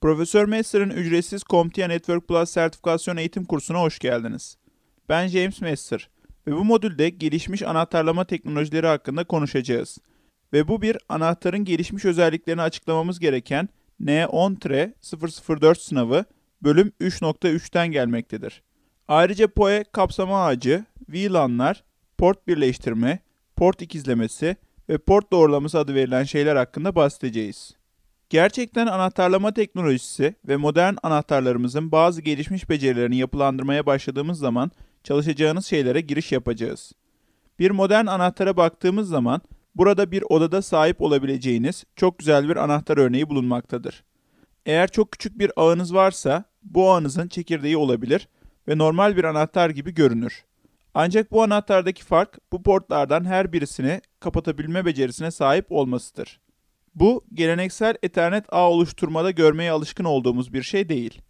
Profesör Messer'ın ücretsiz CompTIA Network Plus sertifikasyon eğitim kursuna hoş geldiniz. Ben James Messer ve bu modülde gelişmiş anahtarlama teknolojileri hakkında konuşacağız. Ve bu bir anahtarın gelişmiş özelliklerini açıklamamız gereken N10-004 e e sınavı bölüm 3.3'ten gelmektedir. Ayrıca PoE kapsama ağacı, VLAN'lar, port birleştirme, port ikizlemesi ve port doğrulaması adı verilen şeyler hakkında bahsedeceğiz. Gerçekten anahtarlama teknolojisi ve modern anahtarlarımızın bazı gelişmiş becerilerini yapılandırmaya başladığımız zaman çalışacağınız şeylere giriş yapacağız. Bir modern anahtara baktığımız zaman burada bir odada sahip olabileceğiniz çok güzel bir anahtar örneği bulunmaktadır. Eğer çok küçük bir ağınız varsa bu ağınızın çekirdeği olabilir ve normal bir anahtar gibi görünür. Ancak bu anahtardaki fark bu portlardan her birisini kapatabilme becerisine sahip olmasıdır. Bu, geleneksel Ethernet ağ oluşturmada görmeye alışkın olduğumuz bir şey değil.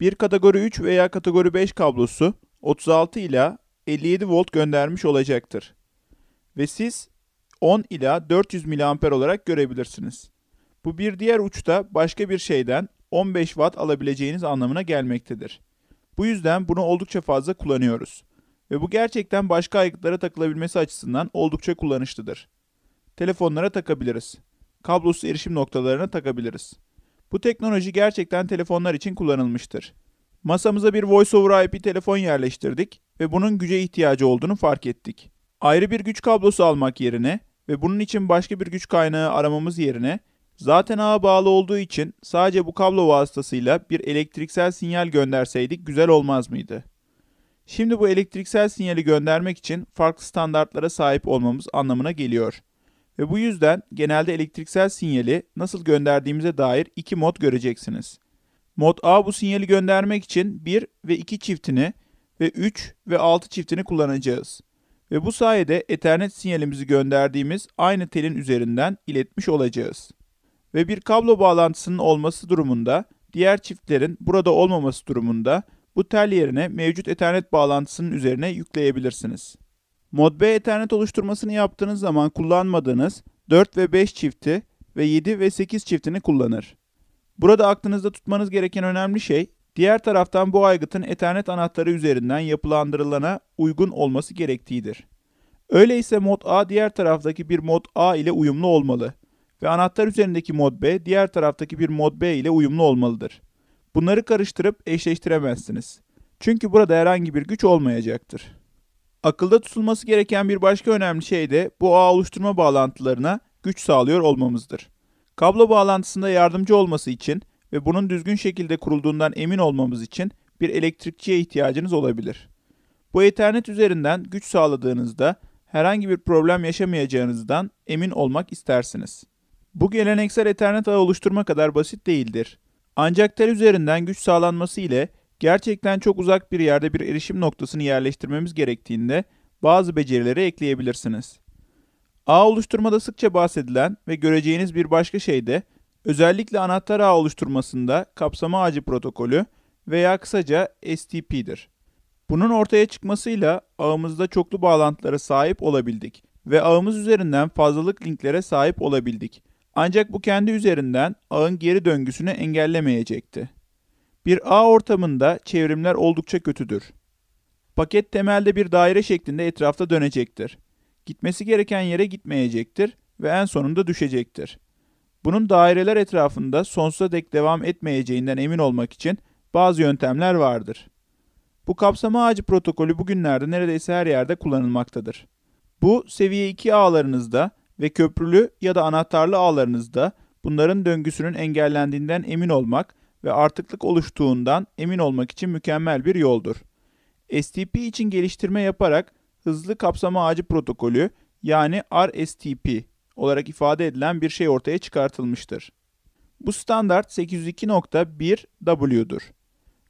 Bir kategori 3 veya kategori 5 kablosu 36 ila 57 volt göndermiş olacaktır. Ve siz 10 ila 400 mAh olarak görebilirsiniz. Bu bir diğer uçta başka bir şeyden 15 watt alabileceğiniz anlamına gelmektedir. Bu yüzden bunu oldukça fazla kullanıyoruz. Ve bu gerçekten başka aygıtlara takılabilmesi açısından oldukça kullanışlıdır. Telefonlara takabiliriz kablosuz erişim noktalarına takabiliriz. Bu teknoloji gerçekten telefonlar için kullanılmıştır. Masamıza bir Voice over IP telefon yerleştirdik ve bunun güce ihtiyacı olduğunu fark ettik. Ayrı bir güç kablosu almak yerine ve bunun için başka bir güç kaynağı aramamız yerine zaten ağa bağlı olduğu için sadece bu kablo vasıtasıyla bir elektriksel sinyal gönderseydik güzel olmaz mıydı? Şimdi bu elektriksel sinyali göndermek için farklı standartlara sahip olmamız anlamına geliyor. Ve bu yüzden genelde elektriksel sinyali nasıl gönderdiğimize dair iki mod göreceksiniz. Mod A bu sinyali göndermek için 1 ve 2 çiftini ve 3 ve 6 çiftini kullanacağız. Ve bu sayede Ethernet sinyalimizi gönderdiğimiz aynı telin üzerinden iletmiş olacağız. Ve bir kablo bağlantısının olması durumunda diğer çiftlerin burada olmaması durumunda bu tel yerine mevcut Ethernet bağlantısının üzerine yükleyebilirsiniz. Mod B Ethernet oluşturmasını yaptığınız zaman kullanmadığınız 4 ve 5 çifti ve 7 ve 8 çiftini kullanır. Burada aklınızda tutmanız gereken önemli şey, diğer taraftan bu aygıtın Ethernet anahtarı üzerinden yapılandırılana uygun olması gerektiğidir. Öyleyse mod A diğer taraftaki bir mod A ile uyumlu olmalı ve anahtar üzerindeki mod B diğer taraftaki bir mod B ile uyumlu olmalıdır. Bunları karıştırıp eşleştiremezsiniz. Çünkü burada herhangi bir güç olmayacaktır. Akılda tutulması gereken bir başka önemli şey de bu ağ oluşturma bağlantılarına güç sağlıyor olmamızdır. Kablo bağlantısında yardımcı olması için ve bunun düzgün şekilde kurulduğundan emin olmamız için bir elektrikçiye ihtiyacınız olabilir. Bu Ethernet üzerinden güç sağladığınızda herhangi bir problem yaşamayacağınızdan emin olmak istersiniz. Bu geleneksel Ethernet ağı oluşturma kadar basit değildir. Ancak tel üzerinden güç sağlanması ile Gerçekten çok uzak bir yerde bir erişim noktasını yerleştirmemiz gerektiğinde bazı becerileri ekleyebilirsiniz. Ağ oluşturmada sıkça bahsedilen ve göreceğiniz bir başka şey de özellikle anahtar ağ oluşturmasında kapsama ağacı protokolü veya kısaca STP'dir. Bunun ortaya çıkmasıyla ağımızda çoklu bağlantılara sahip olabildik ve ağımız üzerinden fazlalık linklere sahip olabildik. Ancak bu kendi üzerinden ağın geri döngüsünü engellemeyecekti. Bir ağ ortamında çevrimler oldukça kötüdür. Paket temelde bir daire şeklinde etrafta dönecektir. Gitmesi gereken yere gitmeyecektir ve en sonunda düşecektir. Bunun daireler etrafında sonsuza dek devam etmeyeceğinden emin olmak için bazı yöntemler vardır. Bu kapsama ağacı protokolü bugünlerde neredeyse her yerde kullanılmaktadır. Bu seviye 2 ağlarınızda ve köprülü ya da anahtarlı ağlarınızda bunların döngüsünün engellendiğinden emin olmak ve artıklık oluştuğundan emin olmak için mükemmel bir yoldur. STP için geliştirme yaparak hızlı kapsama ağacı protokolü yani RSTP olarak ifade edilen bir şey ortaya çıkartılmıştır. Bu standart 802.1W'dur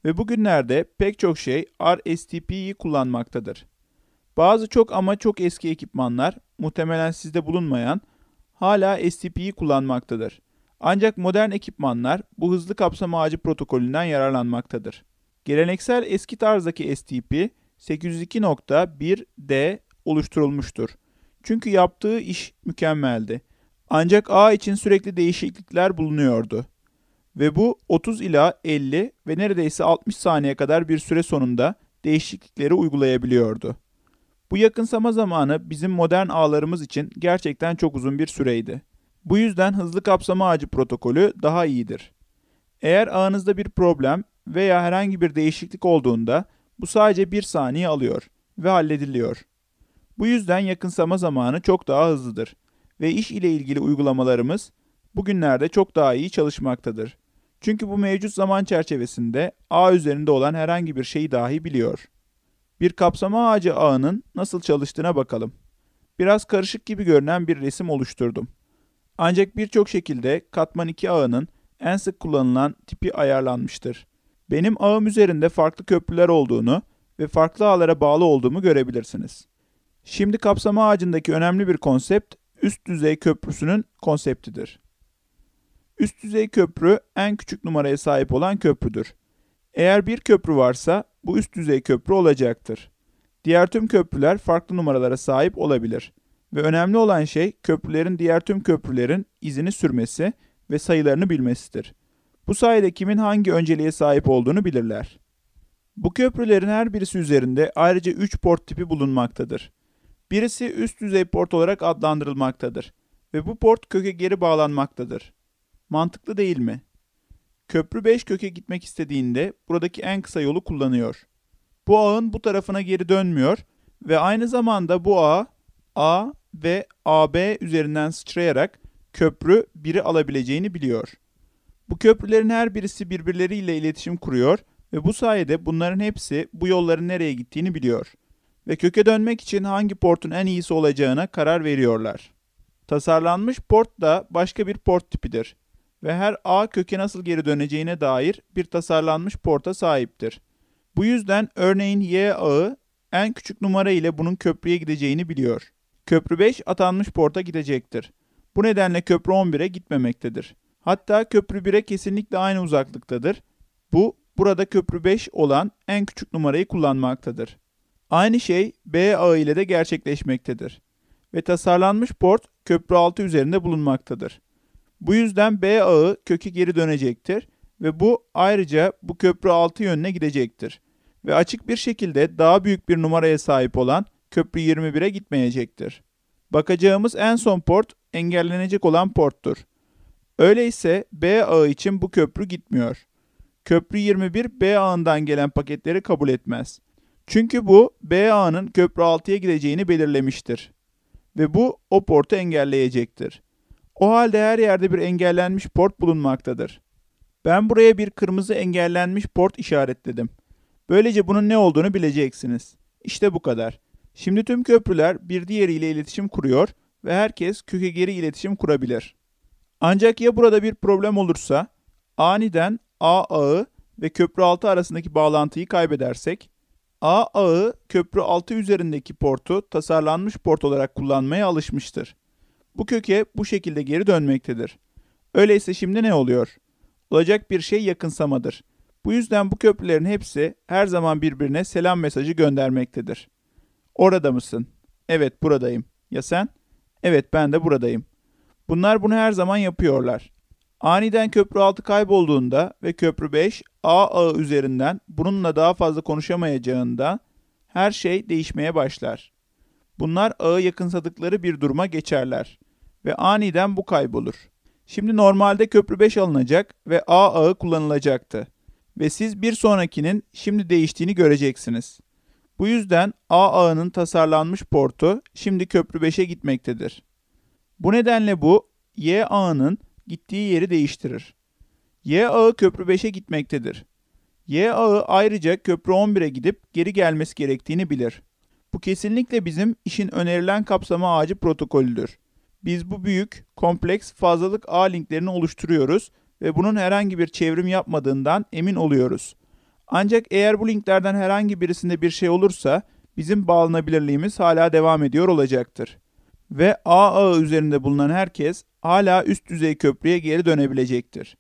ve bugünlerde pek çok şey RSTP'yi kullanmaktadır. Bazı çok ama çok eski ekipmanlar, muhtemelen sizde bulunmayan, hala STP'yi kullanmaktadır. Ancak modern ekipmanlar bu hızlı kapsama ağacı protokolünden yararlanmaktadır. Geleneksel eski tarzdaki STP 802.1D oluşturulmuştur. Çünkü yaptığı iş mükemmeldi. Ancak ağ için sürekli değişiklikler bulunuyordu. Ve bu 30 ila 50 ve neredeyse 60 saniye kadar bir süre sonunda değişiklikleri uygulayabiliyordu. Bu yakınsama zamanı bizim modern ağlarımız için gerçekten çok uzun bir süreydi. Bu yüzden hızlı kapsama ağacı protokolü daha iyidir. Eğer ağınızda bir problem veya herhangi bir değişiklik olduğunda bu sadece bir saniye alıyor ve hallediliyor. Bu yüzden yakınsama zamanı çok daha hızlıdır ve iş ile ilgili uygulamalarımız bugünlerde çok daha iyi çalışmaktadır. Çünkü bu mevcut zaman çerçevesinde ağ üzerinde olan herhangi bir şeyi dahi biliyor. Bir kapsama ağacı ağının nasıl çalıştığına bakalım. Biraz karışık gibi görünen bir resim oluşturdum. Ancak birçok şekilde katman 2 ağının en sık kullanılan tipi ayarlanmıştır. Benim ağım üzerinde farklı köprüler olduğunu ve farklı ağlara bağlı olduğumu görebilirsiniz. Şimdi kapsama ağacındaki önemli bir konsept üst düzey köprüsünün konseptidir. Üst düzey köprü en küçük numaraya sahip olan köprüdür. Eğer bir köprü varsa bu üst düzey köprü olacaktır. Diğer tüm köprüler farklı numaralara sahip olabilir. Ve önemli olan şey köprülerin diğer tüm köprülerin izini sürmesi ve sayılarını bilmesidir. Bu sayede kimin hangi önceliğe sahip olduğunu bilirler. Bu köprülerin her birisi üzerinde ayrıca 3 port tipi bulunmaktadır. Birisi üst düzey port olarak adlandırılmaktadır ve bu port köke geri bağlanmaktadır. Mantıklı değil mi? Köprü 5 köke gitmek istediğinde buradaki en kısa yolu kullanıyor. Bu ağın bu tarafına geri dönmüyor ve aynı zamanda bu ağ A, ve AB üzerinden sıçrayarak köprü biri alabileceğini biliyor. Bu köprülerin her birisi birbirleriyle iletişim kuruyor ve bu sayede bunların hepsi bu yolların nereye gittiğini biliyor ve köke dönmek için hangi portun en iyisi olacağına karar veriyorlar. Tasarlanmış port da başka bir port tipidir ve her A köke nasıl geri döneceğine dair bir tasarlanmış porta sahiptir. Bu yüzden örneğin Y ağı en küçük numara ile bunun köprüye gideceğini biliyor. Köprü 5 atanmış porta gidecektir. Bu nedenle köprü 11'e gitmemektedir. Hatta köprü 1'e kesinlikle aynı uzaklıktadır. Bu burada köprü 5 olan en küçük numarayı kullanmaktadır. Aynı şey B ağı ile de gerçekleşmektedir ve tasarlanmış port köprü 6 üzerinde bulunmaktadır. Bu yüzden B ağı kökü geri dönecektir ve bu ayrıca bu köprü 6 yönüne gidecektir ve açık bir şekilde daha büyük bir numaraya sahip olan köprü 21'e gitmeyecektir. Bakacağımız en son port engellenecek olan porttur. Öyleyse B ağı için bu köprü gitmiyor. Köprü 21 B ağından gelen paketleri kabul etmez. Çünkü bu B ağının köprü 6'ya gideceğini belirlemiştir. Ve bu o portu engelleyecektir. O halde her yerde bir engellenmiş port bulunmaktadır. Ben buraya bir kırmızı engellenmiş port işaretledim. Böylece bunun ne olduğunu bileceksiniz. İşte bu kadar. Şimdi tüm köprüler bir diğeriyle iletişim kuruyor ve herkes köke geri iletişim kurabilir. Ancak ya burada bir problem olursa aniden A ağı ve köprü altı arasındaki bağlantıyı kaybedersek A ağı köprü altı üzerindeki portu tasarlanmış port olarak kullanmaya alışmıştır. Bu köke bu şekilde geri dönmektedir. Öyleyse şimdi ne oluyor? Olacak bir şey yakınsamadır. Bu yüzden bu köprülerin hepsi her zaman birbirine selam mesajı göndermektedir. Orada mısın? Evet buradayım. Ya sen? Evet ben de buradayım. Bunlar bunu her zaman yapıyorlar. Aniden köprü 6 kaybolduğunda ve köprü 5 A ağı üzerinden bununla daha fazla konuşamayacağında her şey değişmeye başlar. Bunlar ağı yakınsadıkları bir duruma geçerler ve aniden bu kaybolur. Şimdi normalde köprü 5 alınacak ve A ağı kullanılacaktı ve siz bir sonrakinin şimdi değiştiğini göreceksiniz. Bu yüzden A ağının tasarlanmış portu şimdi köprü 5'e gitmektedir. Bu nedenle bu Y ağının gittiği yeri değiştirir. Y ağı köprü 5'e gitmektedir. Y ağı ayrıca köprü 11'e gidip geri gelmesi gerektiğini bilir. Bu kesinlikle bizim işin önerilen kapsama ağacı protokolüdür. Biz bu büyük, kompleks fazlalık ağ linklerini oluşturuyoruz ve bunun herhangi bir çevrim yapmadığından emin oluyoruz. Ancak eğer bu linklerden herhangi birisinde bir şey olursa bizim bağlanabilirliğimiz hala devam ediyor olacaktır. Ve A ağı üzerinde bulunan herkes hala üst düzey köprüye geri dönebilecektir.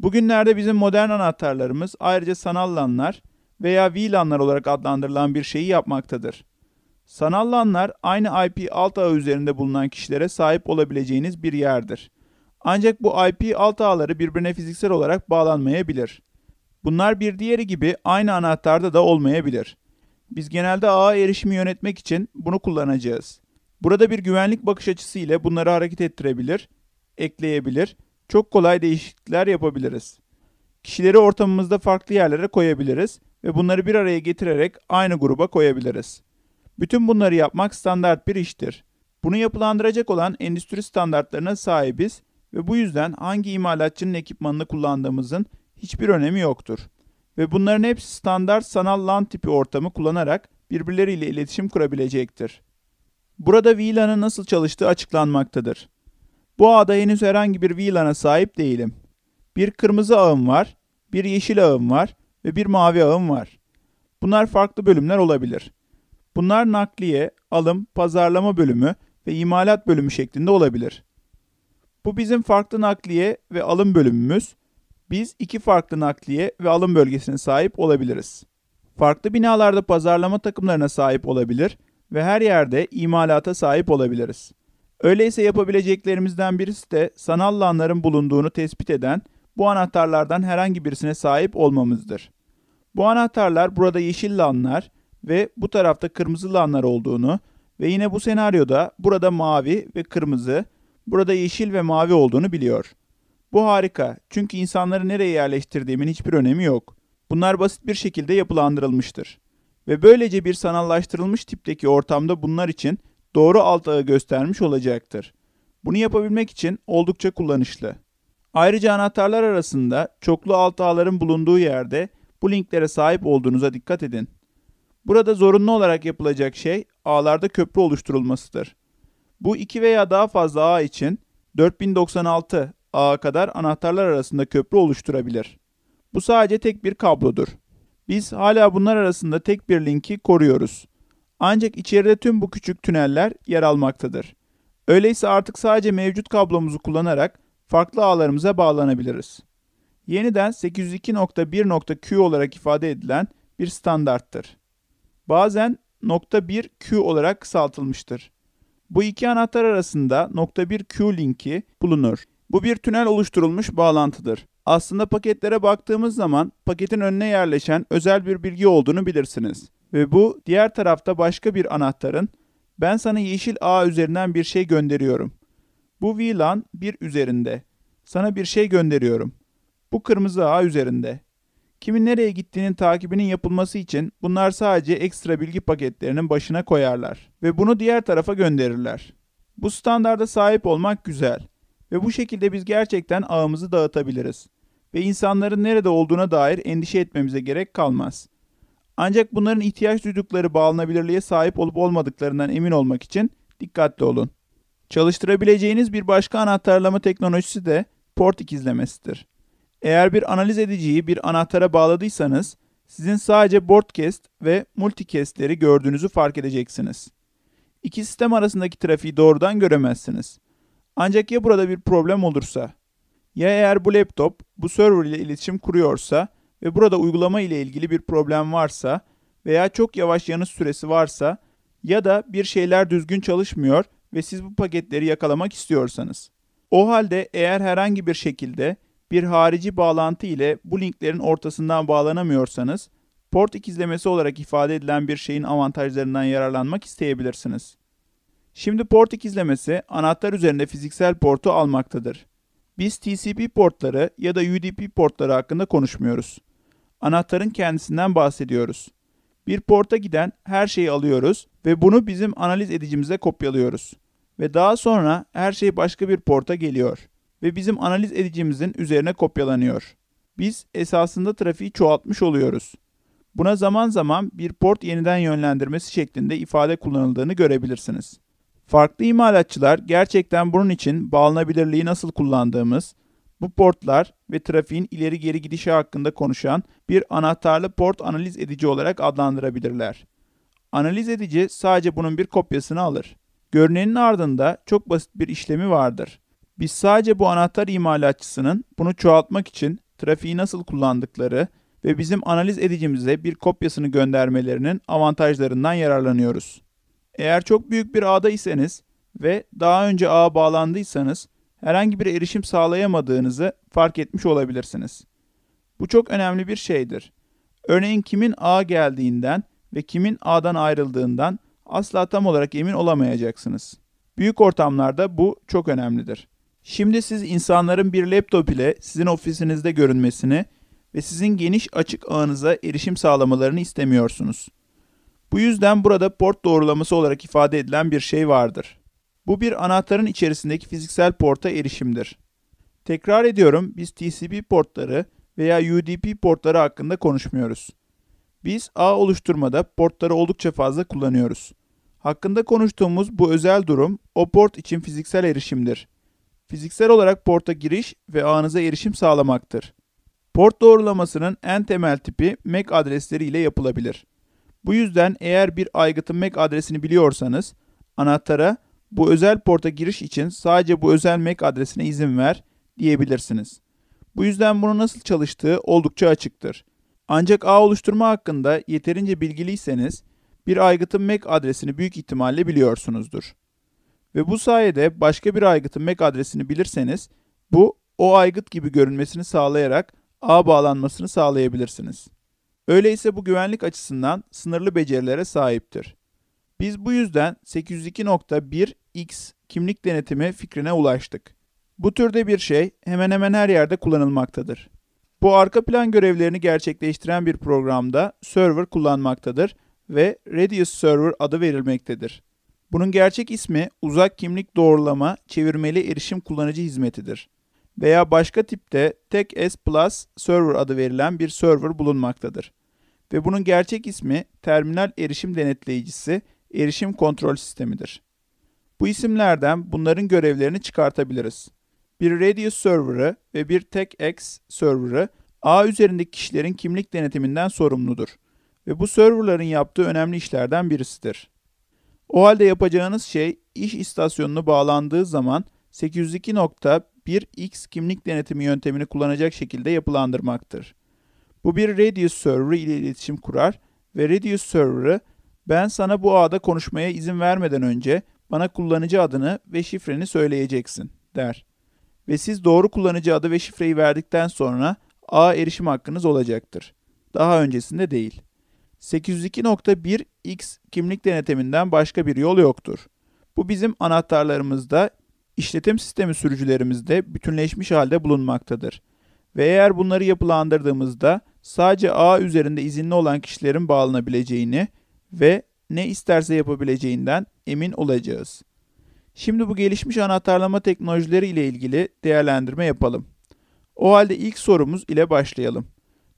Bugünlerde bizim modern anahtarlarımız ayrıca sanal lanlar veya VLAN'lar olarak adlandırılan bir şeyi yapmaktadır. Sanal lanlar aynı IP alt ağı üzerinde bulunan kişilere sahip olabileceğiniz bir yerdir. Ancak bu IP alt ağları birbirine fiziksel olarak bağlanmayabilir. Bunlar bir diğeri gibi aynı anahtarda da olmayabilir. Biz genelde ağa erişimi yönetmek için bunu kullanacağız. Burada bir güvenlik bakış açısı ile bunları hareket ettirebilir, ekleyebilir, çok kolay değişiklikler yapabiliriz. Kişileri ortamımızda farklı yerlere koyabiliriz ve bunları bir araya getirerek aynı gruba koyabiliriz. Bütün bunları yapmak standart bir iştir. Bunu yapılandıracak olan endüstri standartlarına sahibiz ve bu yüzden hangi imalatçının ekipmanını kullandığımızın hiçbir önemi yoktur. Ve bunların hepsi standart sanal LAN tipi ortamı kullanarak birbirleriyle iletişim kurabilecektir. Burada VLAN'ın nasıl çalıştığı açıklanmaktadır. Bu ağda henüz herhangi bir VLAN'a sahip değilim. Bir kırmızı ağım var, bir yeşil ağım var ve bir mavi ağım var. Bunlar farklı bölümler olabilir. Bunlar nakliye, alım, pazarlama bölümü ve imalat bölümü şeklinde olabilir. Bu bizim farklı nakliye ve alım bölümümüz biz iki farklı nakliye ve alım bölgesine sahip olabiliriz. Farklı binalarda pazarlama takımlarına sahip olabilir ve her yerde imalata sahip olabiliriz. Öyleyse yapabileceklerimizden birisi de sanal alanların bulunduğunu tespit eden bu anahtarlardan herhangi birisine sahip olmamızdır. Bu anahtarlar burada yeşil lanlar ve bu tarafta kırmızı lanlar olduğunu ve yine bu senaryoda burada mavi ve kırmızı, burada yeşil ve mavi olduğunu biliyor. Bu harika çünkü insanları nereye yerleştirdiğimin hiçbir önemi yok. Bunlar basit bir şekilde yapılandırılmıştır. Ve böylece bir sanallaştırılmış tipteki ortamda bunlar için doğru alt ağı göstermiş olacaktır. Bunu yapabilmek için oldukça kullanışlı. Ayrıca anahtarlar arasında çoklu alt ağların bulunduğu yerde bu linklere sahip olduğunuza dikkat edin. Burada zorunlu olarak yapılacak şey ağlarda köprü oluşturulmasıdır. Bu iki veya daha fazla ağ için 4096 ağa kadar anahtarlar arasında köprü oluşturabilir. Bu sadece tek bir kablodur. Biz hala bunlar arasında tek bir linki koruyoruz. Ancak içeride tüm bu küçük tüneller yer almaktadır. Öyleyse artık sadece mevcut kablomuzu kullanarak farklı ağlarımıza bağlanabiliriz. Yeniden 802.1.q olarak ifade edilen bir standarttır. Bazen nokta 1 Q olarak kısaltılmıştır. Bu iki anahtar arasında nokta 1 Q linki bulunur. Bu bir tünel oluşturulmuş bağlantıdır. Aslında paketlere baktığımız zaman paketin önüne yerleşen özel bir bilgi olduğunu bilirsiniz. Ve bu diğer tarafta başka bir anahtarın ben sana yeşil ağ üzerinden bir şey gönderiyorum. Bu VLAN bir üzerinde. Sana bir şey gönderiyorum. Bu kırmızı ağ üzerinde. Kimin nereye gittiğinin takibinin yapılması için bunlar sadece ekstra bilgi paketlerinin başına koyarlar ve bunu diğer tarafa gönderirler. Bu standarda sahip olmak güzel ve bu şekilde biz gerçekten ağımızı dağıtabiliriz. Ve insanların nerede olduğuna dair endişe etmemize gerek kalmaz. Ancak bunların ihtiyaç duydukları bağlanabilirliğe sahip olup olmadıklarından emin olmak için dikkatli olun. Çalıştırabileceğiniz bir başka anahtarlama teknolojisi de port ikizlemesidir. Eğer bir analiz ediciyi bir anahtara bağladıysanız, sizin sadece broadcast ve multicast'leri gördüğünüzü fark edeceksiniz. İki sistem arasındaki trafiği doğrudan göremezsiniz. Ancak ya burada bir problem olursa, ya eğer bu laptop bu server ile iletişim kuruyorsa ve burada uygulama ile ilgili bir problem varsa veya çok yavaş yanıt süresi varsa ya da bir şeyler düzgün çalışmıyor ve siz bu paketleri yakalamak istiyorsanız. O halde eğer herhangi bir şekilde bir harici bağlantı ile bu linklerin ortasından bağlanamıyorsanız, port ikizlemesi olarak ifade edilen bir şeyin avantajlarından yararlanmak isteyebilirsiniz. Şimdi port ikizlemesi anahtar üzerinde fiziksel portu almaktadır. Biz TCP portları ya da UDP portları hakkında konuşmuyoruz. Anahtarın kendisinden bahsediyoruz. Bir porta giden her şeyi alıyoruz ve bunu bizim analiz edicimize kopyalıyoruz. Ve daha sonra her şey başka bir porta geliyor ve bizim analiz edicimizin üzerine kopyalanıyor. Biz esasında trafiği çoğaltmış oluyoruz. Buna zaman zaman bir port yeniden yönlendirmesi şeklinde ifade kullanıldığını görebilirsiniz. Farklı imalatçılar gerçekten bunun için bağlanabilirliği nasıl kullandığımız, bu portlar ve trafiğin ileri geri gidişi hakkında konuşan bir anahtarlı port analiz edici olarak adlandırabilirler. Analiz edici sadece bunun bir kopyasını alır. Görünenin ardında çok basit bir işlemi vardır. Biz sadece bu anahtar imalatçısının bunu çoğaltmak için trafiği nasıl kullandıkları ve bizim analiz edicimize bir kopyasını göndermelerinin avantajlarından yararlanıyoruz. Eğer çok büyük bir ağda iseniz ve daha önce ağa bağlandıysanız herhangi bir erişim sağlayamadığınızı fark etmiş olabilirsiniz. Bu çok önemli bir şeydir. Örneğin kimin ağa geldiğinden ve kimin ağdan ayrıldığından asla tam olarak emin olamayacaksınız. Büyük ortamlarda bu çok önemlidir. Şimdi siz insanların bir laptop ile sizin ofisinizde görünmesini ve sizin geniş açık ağınıza erişim sağlamalarını istemiyorsunuz. Bu yüzden burada port doğrulaması olarak ifade edilen bir şey vardır. Bu bir anahtarın içerisindeki fiziksel porta erişimdir. Tekrar ediyorum biz TCP portları veya UDP portları hakkında konuşmuyoruz. Biz ağ oluşturmada portları oldukça fazla kullanıyoruz. Hakkında konuştuğumuz bu özel durum o port için fiziksel erişimdir. Fiziksel olarak porta giriş ve ağınıza erişim sağlamaktır. Port doğrulamasının en temel tipi MAC adresleri ile yapılabilir. Bu yüzden eğer bir aygıtın MAC e adresini biliyorsanız anahtara bu özel porta giriş için sadece bu özel MAC e adresine izin ver diyebilirsiniz. Bu yüzden bunu nasıl çalıştığı oldukça açıktır. Ancak ağ oluşturma hakkında yeterince bilgiliyseniz bir aygıtın MAC e adresini büyük ihtimalle biliyorsunuzdur. Ve bu sayede başka bir aygıtın MAC adresini bilirseniz bu o aygıt gibi görünmesini sağlayarak ağ bağlanmasını sağlayabilirsiniz. Öyleyse bu güvenlik açısından sınırlı becerilere sahiptir. Biz bu yüzden 802.1x kimlik denetimi fikrine ulaştık. Bu türde bir şey hemen hemen her yerde kullanılmaktadır. Bu arka plan görevlerini gerçekleştiren bir programda server kullanmaktadır ve Radius Server adı verilmektedir. Bunun gerçek ismi uzak kimlik doğrulama çevirmeli erişim kullanıcı hizmetidir veya başka tipte tek S Plus Server adı verilen bir server bulunmaktadır. Ve bunun gerçek ismi Terminal Erişim Denetleyicisi Erişim Kontrol Sistemidir. Bu isimlerden bunların görevlerini çıkartabiliriz. Bir Radius Server'ı ve bir x Server'ı ağ üzerindeki kişilerin kimlik denetiminden sorumludur ve bu serverların yaptığı önemli işlerden birisidir. O halde yapacağınız şey iş istasyonunu bağlandığı zaman 802.1x kimlik denetimi yöntemini kullanacak şekilde yapılandırmaktır. Bu bir Radius Server ile iletişim kurar ve Radius Server'ı ben sana bu ağda konuşmaya izin vermeden önce bana kullanıcı adını ve şifreni söyleyeceksin der. Ve siz doğru kullanıcı adı ve şifreyi verdikten sonra ağa erişim hakkınız olacaktır. Daha öncesinde değil. 802.1x kimlik denetiminden başka bir yol yoktur. Bu bizim anahtarlarımızda işletim sistemi sürücülerimizde bütünleşmiş halde bulunmaktadır. Ve eğer bunları yapılandırdığımızda sadece ağ üzerinde izinli olan kişilerin bağlanabileceğini ve ne isterse yapabileceğinden emin olacağız. Şimdi bu gelişmiş anahtarlama teknolojileri ile ilgili değerlendirme yapalım. O halde ilk sorumuz ile başlayalım.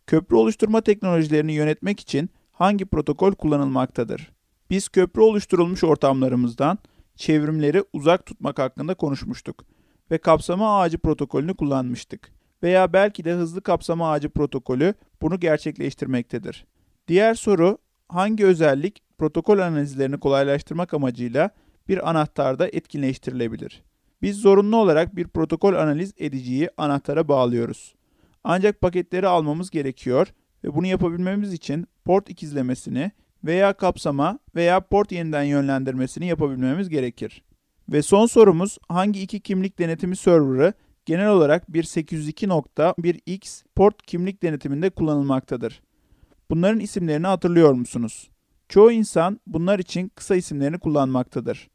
Köprü oluşturma teknolojilerini yönetmek için hangi protokol kullanılmaktadır? Biz köprü oluşturulmuş ortamlarımızdan çevrimleri uzak tutmak hakkında konuşmuştuk ve kapsama ağacı protokolünü kullanmıştık. Veya belki de hızlı kapsama ağacı protokolü bunu gerçekleştirmektedir. Diğer soru hangi özellik protokol analizlerini kolaylaştırmak amacıyla bir anahtarda etkinleştirilebilir? Biz zorunlu olarak bir protokol analiz ediciyi anahtara bağlıyoruz. Ancak paketleri almamız gerekiyor ve bunu yapabilmemiz için port ikizlemesini veya kapsama veya port yeniden yönlendirmesini yapabilmemiz gerekir. Ve son sorumuz hangi iki kimlik denetimi serverı genel olarak bir 802.1x port kimlik denetiminde kullanılmaktadır. Bunların isimlerini hatırlıyor musunuz? Çoğu insan bunlar için kısa isimlerini kullanmaktadır.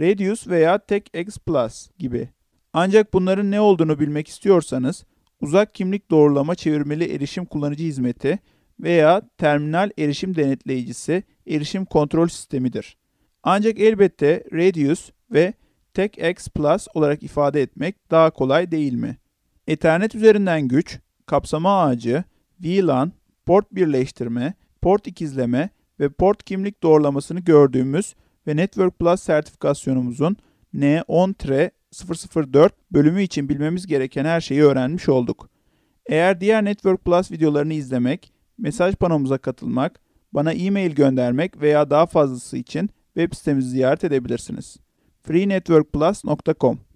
Radius veya TechX Plus gibi. Ancak bunların ne olduğunu bilmek istiyorsanız uzak kimlik doğrulama çevirmeli erişim kullanıcı hizmeti veya terminal erişim denetleyicisi erişim kontrol sistemidir. Ancak elbette Radius ve TechX Plus olarak ifade etmek daha kolay değil mi? Ethernet üzerinden güç, kapsama ağacı, VLAN, port birleştirme, port ikizleme ve port kimlik doğrulamasını gördüğümüz ve Network Plus sertifikasyonumuzun N10-004 bölümü için bilmemiz gereken her şeyi öğrenmiş olduk. Eğer diğer Network Plus videolarını izlemek mesaj panomuza katılmak, bana e-mail göndermek veya daha fazlası için web sitemizi ziyaret edebilirsiniz. freenetworkplus.com